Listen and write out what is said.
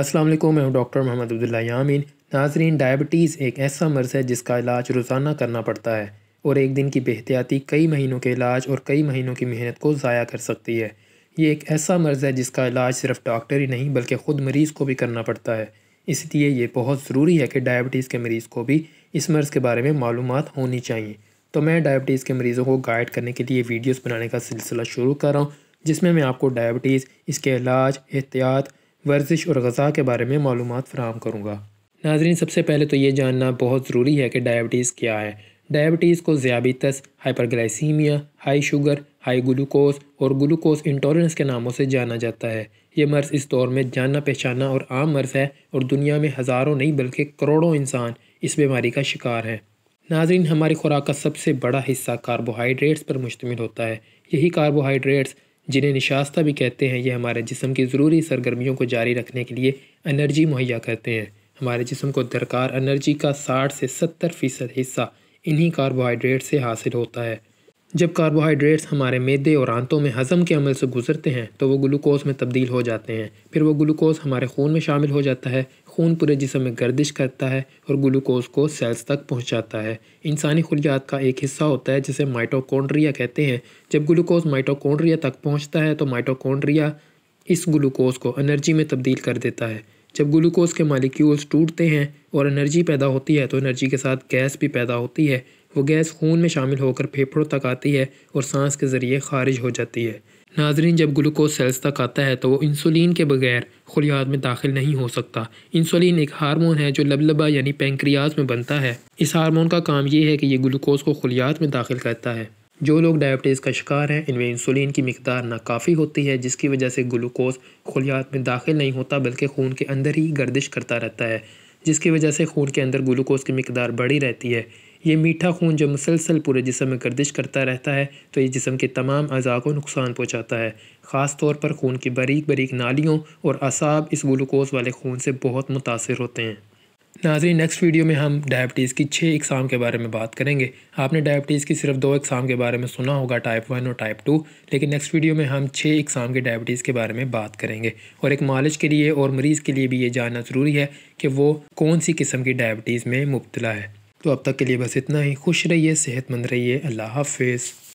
असलम मैं हूं डॉक्टर मोहम्मद अब्दुल्ला यामीन नाजरीन डायबिटीज़ एक ऐसा मर्ज़ है जिसका इलाज रोज़ाना करना पड़ता है और एक दिन की बेहतियाती कई महीनों के इलाज और कई महीनों की मेहनत को ज़ाया कर सकती है ये एक ऐसा मर्ज़ है जिसका इलाज सिर्फ डॉक्टर ही नहीं बल्कि ख़ुद मरीज़ को भी करना पड़ता है इसलिए ये बहुत ज़रूरी है कि डायबिटीज़ के मरीज़ को भी इस मर्ज़ के बारे में मालूम होनी चाहिए तो मैं डायबिटीज़ के मरीज़ों को गाइड करने के लिए वीडियोज़ बनाने का सिलसिला शुरू कर रहा हूँ जिसमें मैं आपको डायबिटीज़ इसके इलाज एहतियात वर्जिश और गज़ा के बारे में मालूम फ्राहम करूँगा नाजरीन सबसे पहले तो ये जानना बहुत ज़रूरी है कि डायबिटीज़ क्या है डायबिटीज़ को ज़्याबितस hyperglycaemia high sugar high glucose और ग्लूकोज इंटॉलरेंस के नामों से जाना जाता है ये मर्ज़ इस दौर में जाना पहचाना और आम मर्ज़ है और दुनिया में हज़ारों नहीं बल्कि करोड़ों इंसान इस बीमारी का शिकार हैं नाजरीन हमारी खुराक का सबसे बड़ा हिस्सा कार्बोहाइड्रेट्स पर मुश्तमिल होता है यही कार्बोहाइड्रेट्स जिन्हें निशास्ता भी कहते हैं ये हमारे जिसम की ज़रूरी सरगर्मियों को जारी रखने के लिए एनर्जी मुहैया करते हैं हमारे जिसम को दरकार एनर्जी का साठ से सत्तर फ़ीसद हिस्सा इन्हीं कार्बोहाइड्रेट से हासिल होता है जब कार्बोहाइड्रेट्स हमारे मैदे और आंतों में हज़म के अमल से गुजरते हैं तो वो ग्लूकोज में तब्दील हो जाते हैं फिर वो ग्लूकोज हमारे खून में शामिल हो जाता है खून पूरे जिसम में गर्दिश करता है और ग्लूकोज को सेल्स तक पहुंचाता है इंसानी खुलियात का एक हिस्सा होता है जिसे माइटोकॉन्ड्रिया कहते हैं जब ग्लूकोज माइटोकॉन्ड्रिया तक पहुँचता है तो माइटोकॉन्ड्रिया इस ग्लूकोज को एनर्जी में तब्दील कर देता है जब ग्लूकोज के मालिक्यूल्स टूटते हैं और एनर्जी पैदा होती है तो एनर्जी के साथ गैस भी पैदा होती है वो गैस खून में शामिल होकर फेफड़ों तक आती है और सांस के ज़रिए खारिज हो जाती है नाजरीन जब ग्लूकोज सेल्स तक आता है तो वो इंसुलिन के बगैर खुलियात में दाखिल नहीं हो सकता इंसुलिन एक हार्मोन है जो लबलबा यानी पेंक्रियाज में बनता है इस हार्मोन का काम यह है कि ये ग्लूकोज को खुलियात में दाखिल करता है जो लोग डायबिटीज़ का शिकार हैं इनमें इंसुलिन की मकदार नाकाफ़ी होती है जिसकी वजह से ग्लूकोज खुलियात में दाखिल नहीं होता बल्कि खून के अंदर ही गर्दिश करता रहता है जिसकी वजह से खून के अंदर ग्लूकोज की मकदार बढ़ी रहती है ये मीठा खून जो मुसलसल पूरे जिसम में गर्दिश करता रहता है तो ये जिसम के तमाम अज़ा को नुकसान पहुँचाता है ख़ास तौर पर खून की बारीक बारीक नालियों और असाब इस ग्लूकोज़ वाले खून से बहुत मुतासर होते हैं नाजरी नेक्स्ट वीडियो में हम डायबिटीज़ की छः इकसाम के बारे में बात करेंगे आपने डायबिटीज़ की सिर्फ दो इकसाम के बारे में सुना होगा टाइप वन और टाइप टू लेकिन नेक्स्ट वीडियो में हम छः इकसाम के डायबिटीज़ के बारे में बात करेंगे और एक मालिश के लिए और मरीज़ के लिए भी ये जानना ज़रूरी है कि वो कौन सी किस्म की डायबिटीज़ में मुबतला है तो अब तक के लिए बस इतना ही खुश रहिए सेहतमंद रहिए अल्लाह हाफिज़